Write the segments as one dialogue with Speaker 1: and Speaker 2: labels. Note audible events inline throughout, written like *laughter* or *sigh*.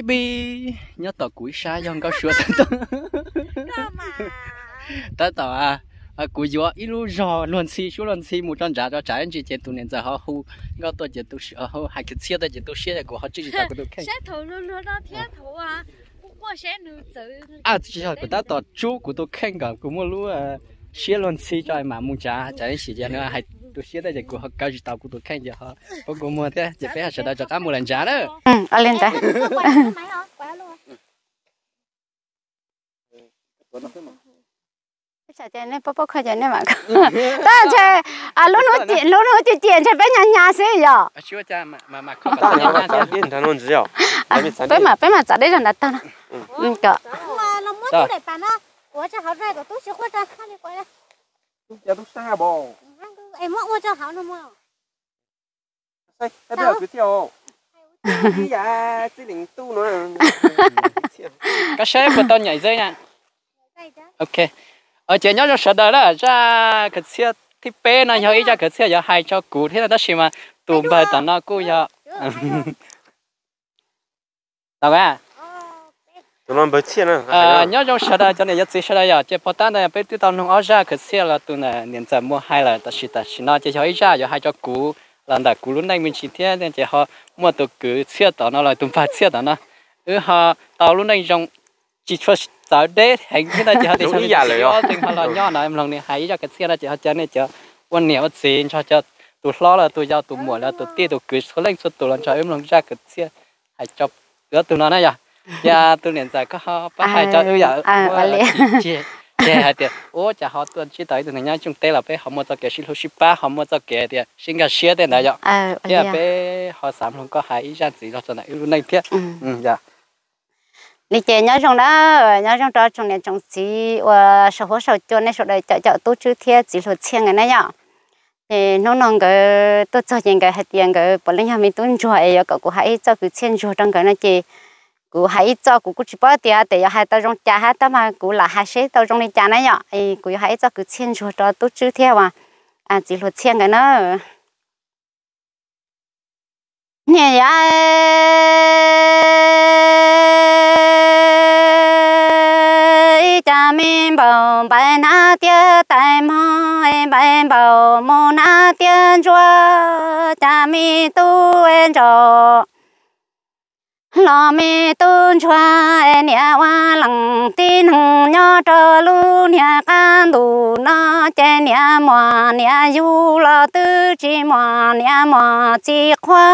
Speaker 1: ai bi nhớ tờ cuối xa dòng cao sửa tao tao tao à à cuối gió ít lúc gió luôn xì chú luôn xì một trăm giá cho trái anh chị chị tụi nên giờ họ hú ngó tôi chị tụi sửa họ hai cái xe tôi chị tụi xe của họ chỉ tao của tôi khen xe
Speaker 2: thầu luôn luôn đó thế thầu à qua xe nữ tử
Speaker 1: à chị hỏi của tao tao chú của tôi khen cả của mua lúc à, xe luôn xì cho em mà mua giá trái anh chị chị nữa hai tôi xí đây có họ cao gì tàu cũng tôi khen giờ ha. có cùng mua thế chỉ phải sẽ đào cho cá mua lần giá đó ừ ở lên ta
Speaker 2: chả chơi nên bố bố khai chơi nên mà ta chơi à lúc nó tiền lúc nó tiền tiền chơi bé nhà nhà xí giờ
Speaker 1: chưa cha mà mà mà không ta nhà nhà tiền thằng nó gì
Speaker 2: giờ bé mà bé mà chả đấy là đặt tao ừ cả mà nó mua muốn để bán á của cha học ra của tôi sẽ quay ra khác đi quay ra cha tôi xa bò 哎，莫我就好了嘛。哎，要不要去跳？哎呀，这零度呢。
Speaker 1: cái xe của tôi nhảy dây nè. Ok. Ở trên nhóc cho sợ đó là ra cái xe thì bé nó nhau ý ra cái xe giờ hai cho cú thế là đó xí mà tụm bờ tao nó cú giờ. Đâu à? nó làm bớt xe nữa à nhớ trong xe đây cho nên nhất xe đây à chỉ bỏ tan này bây giờ tao nông ở ra cái xe là tụi này nên giờ mua hai là ta chỉ ta chỉ nói chỉ cho ít ra cho hai cho cũ là đã cũ lúc này mình chỉ thế nên chỉ họ mua tụ cứ xe đó nó là tụi phát xe đó nó ừ ha, tao lúc này trong chỉ cho tao để hành cái này chỉ họ để cho nó nhỏ tình họ là nhỏ này em lòng này hãy cho cái xe đó chỉ họ cho nên chỉ quan niệm xin cho cho tụi lo là tụi giao tụi mua là tụi tiền, tụi cứ số lên số tụi làm cho em lòng ra cái xe hay cho gỡ tụi nó này à 呀，都连在个好，把海椒又要我接接海的，我家好多去到一人家种对了，被好么子给石头石板，好么子给的，先个写的那样，呀被好三龙个海一下子了，真的有那片，嗯呀。
Speaker 2: 你姐 nhà dạ, à, à, à, trong dạ. ừ, ừ. ừ, dạ. đó nhà trong đó trong này trong chỉ và sau hồ sau cho nên sau đây chợ chợ tổ chức thiệt chỉ số chiên cái này thì nó nông cái những cái hạt tiền cái bọn lên nhà mình tuân chuỗi rồi cậu cũng hãy cho cứ chiên chuỗi trong cái này cú hãy cho cú cứ chỉ bảo à, để hai tao trong cha hết tao mà cú là hai sẽ tao trong này cha này nhở ấy cú hãy cho cú chen chuột đó tốt chứ theo à à chỉ luật chen cái nó nè ya cha mình bảo bài na tia tại mò em bài bảo mò na tia chúa cha mình tu em rồi lo mi tôn choa e nia wa lăng tin hùng nhớ trơ luôn nia can đủ nó che nia mò nia du lo tư chi mò nia mò chi khoa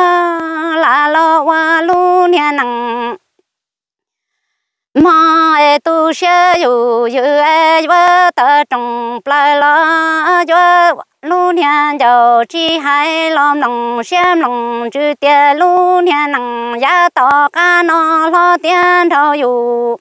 Speaker 2: la lo wa lu nia nặng mà tu sẽ dù dù ai vợ ta trồng lại lo cho lu niên giàu chi hai lòng lòng xem lòng chữ tiền lu niên lòng giá to ca nó lo tiền thâu dù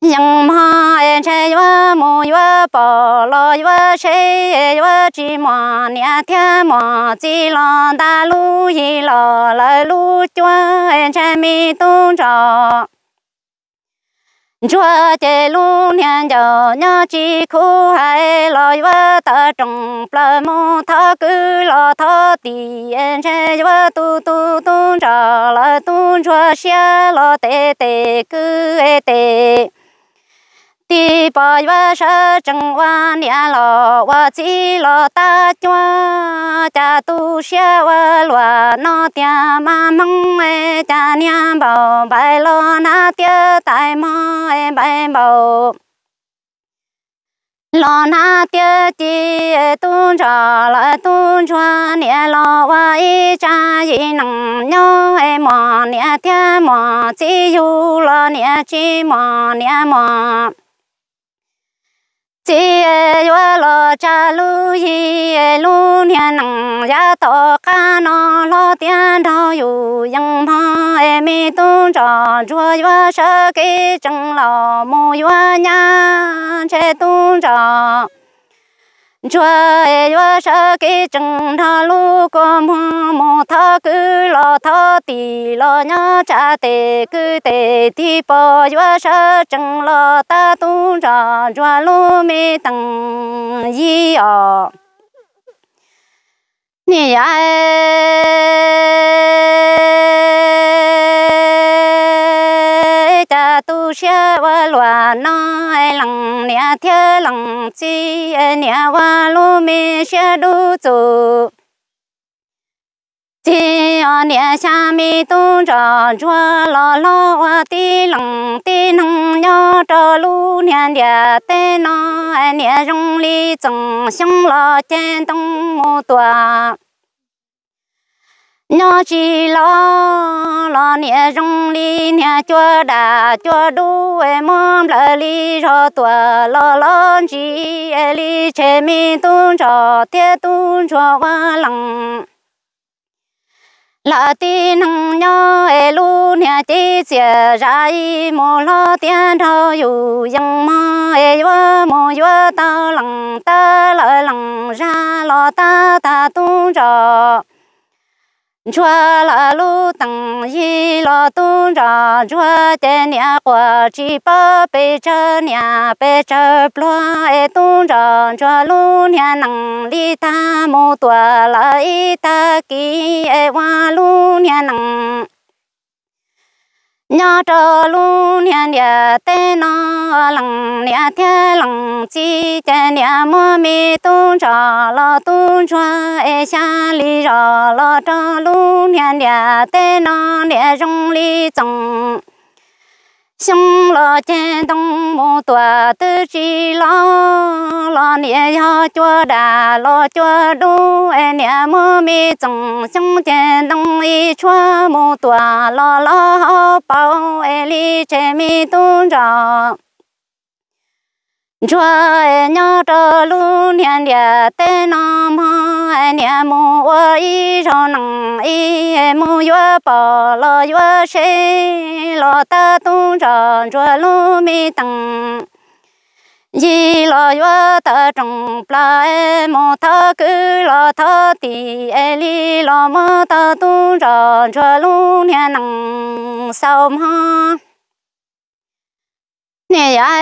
Speaker 2: nhưng mà ai chơi vợ mua vợ bỏ lo vợ chơi vợ chỉ mà nhà thiên mà chỉ lo ta lu gì lo lại lu cho ai chơi mi tung trọ chúa chế lu nian giờ nhớ chỉ khu hai lòi vợ ta trồng plơ mu thơ cứ lo thơ tì em chế vợ tu tu tu trở lại tu chúa xe lo tê tê cứ tê ti bỏ vợ sợ chẳng qua nhà lò và chỉ lò ta cho cha tu xe và lò nó tia mà mong e cha nhà bảo bài lò na tia tại mò e bài bảo lò na tia chi e tu trò lò e tu cho nhà lò và y cha y nặng nhau e mò nhà tia mò chỉ dù lò nhà chỉ mò nhà mò chị vừa lo cha lu yi lu nia nang ya to ka no lo tian do yu yang ma e mi tu cho chua yo sa ke chang lo mo yo nya che tu cho chúa chúa sợ cái chừng thà lu có mù mù thà cứ lo thà tì lo nhá cha tề cứ tề thì bỏ chúa sợ chừng lo ta tu ra chúa lu mi tăng gì ở nè ai ta tu xe và loa nó lằng nhà thế lằng chi nhà và lu mi xe đu chu chi ở nhà xa mi tu trò chua lo lo và ti lằng ti nằng nhau trò lu nhà nhà tê nó nhà rong li chẳng xong lo trên tông mô tòa nó chỉ lo lo nhẹ rong đi nhẹ chua đà chua đu em mong lỡ li cho tua lo lo chỉ em li che mi tuôn cho thế tuôn cho vợ lòng lỡ ti nằng nhớ em lu nhẹ chỉ chia ra y mồ lo tiền thâu dù dòng mơ em vợ mồ vợ tao lòng ta lỡ lòng ra lo ta ta tuôn cho chúa là lu tăng y lo tu ra chúa tên nhà quả chỉ ba bê chớ nhà bê chớ plua e tu ra chúa lu nhà năng li ta mô tua la y ta kỳ e wa lu nhà năng nhớ trơ lu nhà nhà tê nó lằng nhà thế lằng chi cha nhà mua mi tu trò lo tu cho e xa li trò lo trơ lu nhà nhà tê nó nhà rong li trồng xong lo trên đông mô tòa tư chi lo lo nia ho chua đà lo chua đu e nia mơ mi trồng xong trên đông y chua mô tòa lo lo ho bao e li che mi tu rõ chua e nhớ trơ lu nia nia tê nam ho nhà mu ơ y cho nằng y mu yo bỏ lo yo xe lo ta tung tròn cho lu mi tằng yi lo yo ta trồng pla e mo tha cứ lo tha ti e li lo mo ta tung tròn cho lu nhà nằng sao ma nè ya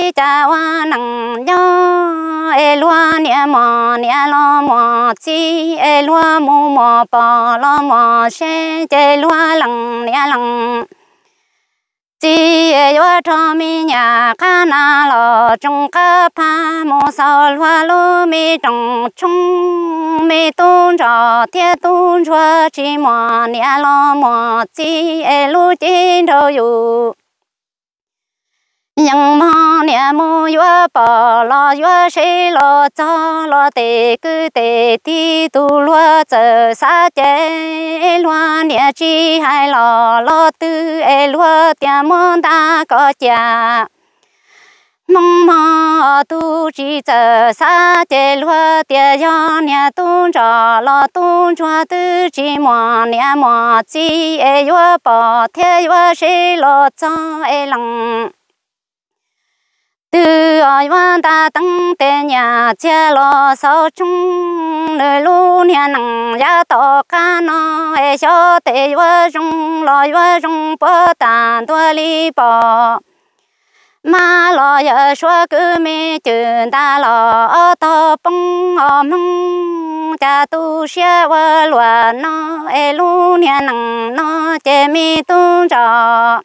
Speaker 2: tới cha wa nặng nhớ e lúa nia mò nia lo mò chi e lúa mu mò bò lo mò xe che lúa lằng nia lằng chi e yo cho mi nhà ca na lo trong ca pa mô sau hoa lu mi trong chung mi tôn trò thiên tôn chúa chi mò nia lo mò chi e lu chi đâu dù nhân mò nè mu yo bò lo yo sĩ lo cho lo tề cứ tề ti tu lo chờ sa chế lo nè chi hai lo lo tư e lo tiệm môn ta có cha mong mò tu chỉ chờ sa chế lo tiệm yo nè tu trò lo tu cho tư chỉ mò nè mò chi e yo bò thế yo sĩ lo cho e lòng từ ai văn ta tăng tê nhà chia lo sao chung nơi lu nhà nặng gia tọ ca nó e cho tê vơ chung lo vơ chung bơ tàn tua li bò mà lo giờ xóa cứ mi chừng ta lo ở to bông ở mông cha tu xe vơ lo nó e lu nhà nặng nó chê mi tu trọ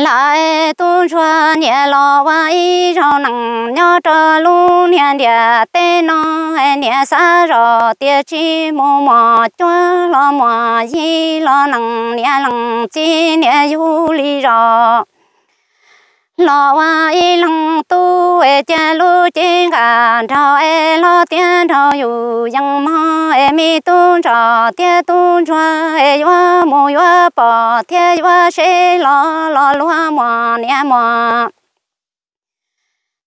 Speaker 2: lại tu cho nhẹ lo vay cho nặng nhớ cho lu nhẹ địa tê nó nhẹ xa rồi tia chi mù mò cho lo mò gì lo nặng nhẹ nặng chi nhẹ du li rồi
Speaker 1: lo vay
Speaker 2: lặng tu e cha lu chi ga cho e lo tiên cho yu yang ma e mi tu cho tia tu cho e yo mo yo po tia yo she lo lo lo mo nia mo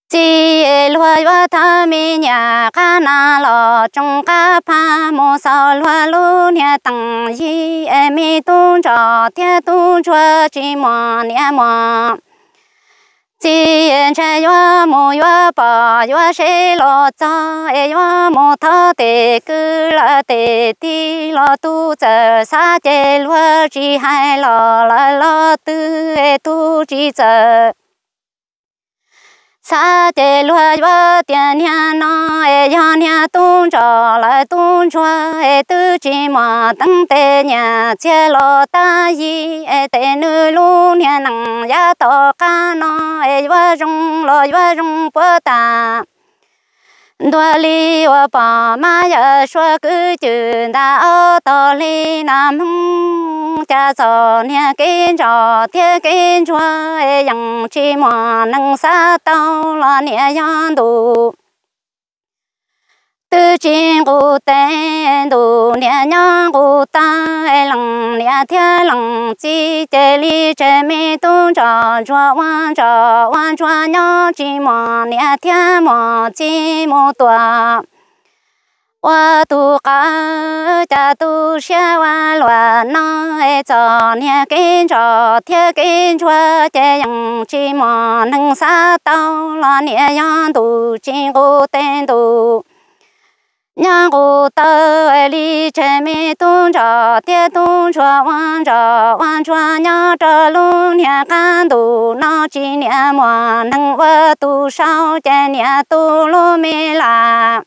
Speaker 2: chi lo yo ta mi nhà ka na lo chung ka pa mo sau lo lu nia tang yi e mi tu cho tia tu cho chi mo nia mo 清晨，月母月把月神拉走，哎，月母他带狗了，带地了肚子，沙地落雨还落了，落的哎，豆子走。sa te lua ba tiền nha nó e ya nha tung trò lại tung chua e tư chi mà tăng te nhà che lo ta yi e te nữ lu nha nặng ya to ca nó e ba rung lo ba rung bơ ta 多里我爸妈要说个就到多里那么家早年跟着爹跟着哎，养起嘛能杀到了年样多。tư chiến cụ tên đủ nhà nhau cụ ta lòng nhà thiên lòng chỉ tề lý chế mi tu trò trò quan trò quan trò nhau chỉ mò nhà thiên mò chỉ mò tòa wa tu ca cha tu xia wa loa no e cho nia kin cho thia kin chua che yang chi mò nâng sa tao lo nia yang tu chi cô tên tu 娘我到爱里前面东着，爹东着，望着望着娘着路年干都那几年么能我多少见年都路没啦。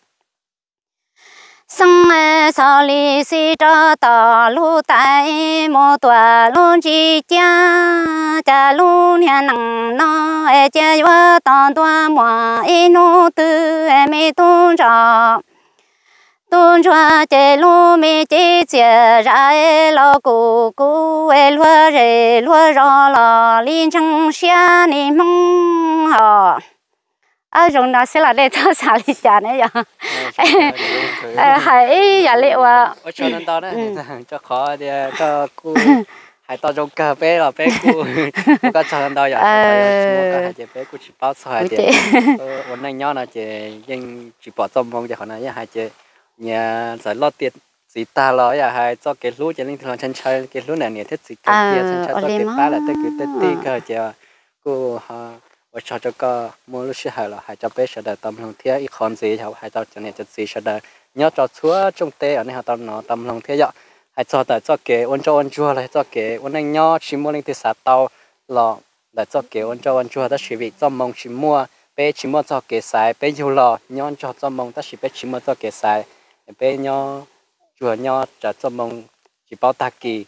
Speaker 2: 生儿少里随着道路带莫多路几家，家路年能那哎家我当多么一路都还没东着。tuôn ra chế lu mi chế chế ra e lo cụ cụ e lúa rề lúa rò lò liên trăng xia ni mong họ à dùng nó sẽ là để cho xả lý trả này giờ hãy giả liệu ở cho nên đó đấy
Speaker 1: cho khó thì cho cụ hãy tao dùng cà phê là phê cụ có cho nên đó giờ chỉ phê cụ chỉ bao sợi thì hôm nay nhau là chỉ riêng chỉ bỏ tôm không thì họ nói là hai chỉ nhà giải lo tiền sĩ ta lo ya hai cho cái lúa cho nên thằng chân chơi cái lúa này nè thiết à, sĩ cái kia chân chơi cho cái ba là tới cái tới tí cơ chờ cô ha ờ, và cho cho cơ mua lúa xưa hay là hai cho bé sợ đời tâm lòng thiết ít còn gì cho hai cho cho nên cho gì sợ đời nhớ cho chúa trong tê ở nơi họ tâm nó tâm lòng thiết ạ, hai cho tại cho kế ôn cho ôn chua lại cho kế ôn anh nhớ chỉ mua linh thì sạt tàu lo là cho kế ôn cho ôn chua ta chỉ vì cho mong chỉ mua bé chỉ mua cho kế sai bé yêu lo nhớ cho cho mong ta chỉ bé chỉ mua cho kế sai bé nhỏ chùa nhỏ trả cho mong chỉ bao ta kỳ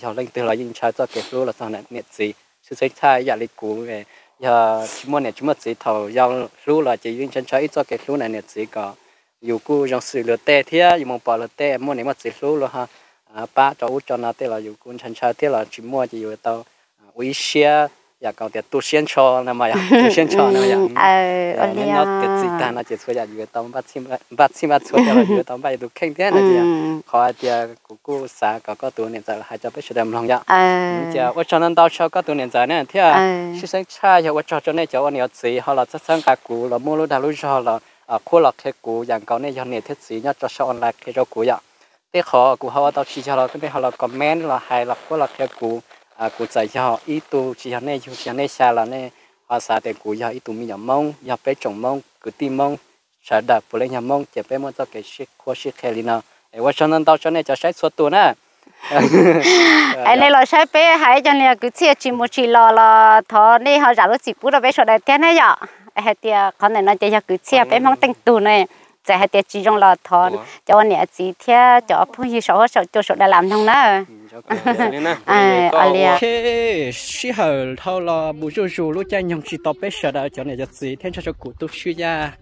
Speaker 1: cho à, linh từ là nhìn trả cho cái số là sao này nhiệt gì sự sinh thái giả dạ lịch cũ về giờ chỉ mua này chỉ mất gì thầu giao số là chỉ nhìn chân trái cho cái số này nhiệt gì cả dù cô trong sự lừa tê thế dù mong bỏ lừa tê mua này mất gì số rồi ha ba cho út cho nó tê là dù cô chân trái tê là chỉ mua chỉ vừa tao ủy à, xe อยากเอาแต่ตัวเชียนชอนะมาอยากตัวเชียนชอนะมาอยากเอ
Speaker 2: ออันนี้เนาะแต่จิตาน
Speaker 1: ะจะช่วยอยากอยู่ตามบัดซิมบัดซิมาช่วยอยากอยู่ตามไปดูแข่งเท่านะจีขอเดียกูกูสาก็ก็ตัวเนี่ยจะหายจะไปช่วยดำลองยาเออเจ้าว่าชนั้นดาวชอก็ตัวเนี่ยจะเนี่ยเท่าชื่อเสียงชาอยากว่าชอจนเนี่ยจะว่าเนี่ยสีเขาเราจะสังกัดกูเราโมลุดาลุชอเราอ่าคู่หลักเทกูอย่างเขาเนี่ยยันเนี่ยเทสีเนี่ยจะชออนไลน์เทกูอยากที่ขอกูเขาว่าตอนชี้ชอเราก็ไม่เขาเราคอมเมนต์เราหายเราคู่หลักเทกู à cụ dạy cho họ ít tu chỉ họ nên chỉ họ nên xa là nên họ xa để cụ họ ít tu mi nhầm mông họ bé trồng mông cứ tim mông sợ đập phụ lên nhầm mông chỉ bé mông cho cái shit khoa shit khe nào ai qua cho nên tao cho nên cho sách xuất tu nè
Speaker 2: anh này lo sách bé hãy cho nên cứ chia chỉ một chỉ lo là thọ nên họ giả lúc chỉ bút là bé sợ đại thế này vậy hay thì con này nó chỉ cho cứ chia bé mong tinh tu này chỉ hết thì chỉ trong lo thọ cho anh này chỉ thế cho phụ huynh sợ sợ cho sợ đại làm không đó ừ. *laughs* à alia
Speaker 1: shi hờ thâu là bù chú chú lúc cha nhung chỉ tập bé sợ đã cho này cho gì thêm cho cho cụ tu sư gia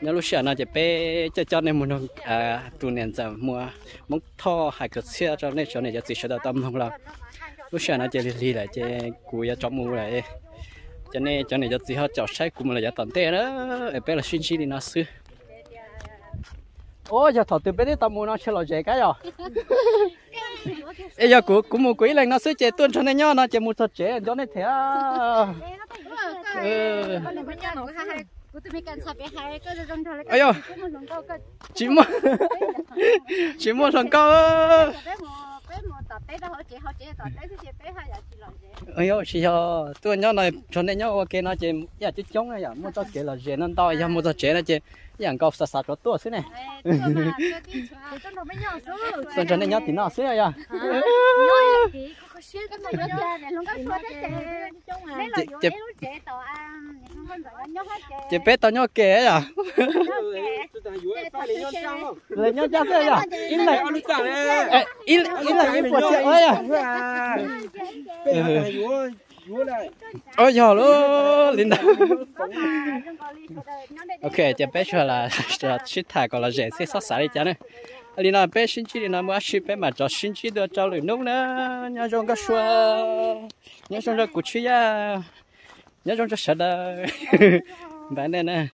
Speaker 1: nếu lúc sợ nó chỉ bé cho cho nên muốn à tu nền giờ mua muốn thọ hai cái xe cho nên cho này cho gì sợ đã tâm không là lúc sợ nó chỉ lì lại chỉ cụ ya cho mua lại cho nên cho này cho gì họ cho sai cụ là cho tận thế đó bé là xuyên chi đi nó xưa ô giờ thọ từ bé đi tâm mua nó chơi lò dễ cái rồi à. *laughs* bây giờ của của một quý là nó sẽ chế tuôn cho nên nhau nó chế một thật chế cho nên thế ấy à. chỉ mua *laughs* chỉ mua thằng cao ấy ơi ừ. chị ho tôi nhớ này cho nên nhớ ok nó chị giờ dạ, chứ chống này giờ cho chị là chị nên to giờ mua cho chị là dạ, à. chị giờ dạ, có sạch sạch cho tôi xí này
Speaker 2: cho nên nhớ thì nó xí rồi giờ chị
Speaker 1: bé tao nhóc kẻ à
Speaker 2: lên nhóc chắc thế à in lại in in lại in của chị ấy à
Speaker 1: ôi nhỏ luôn Linda ok chị bé rồi là cho thay gọi là gì sẽ sót xả đi chả này ali na bé sinh chi na mua shi pe mà cho sinh chi được cho lửa nung na nhà trong cái xua nhà trong cái cụt chi ya nhà trong cái sạt đó bạn này nè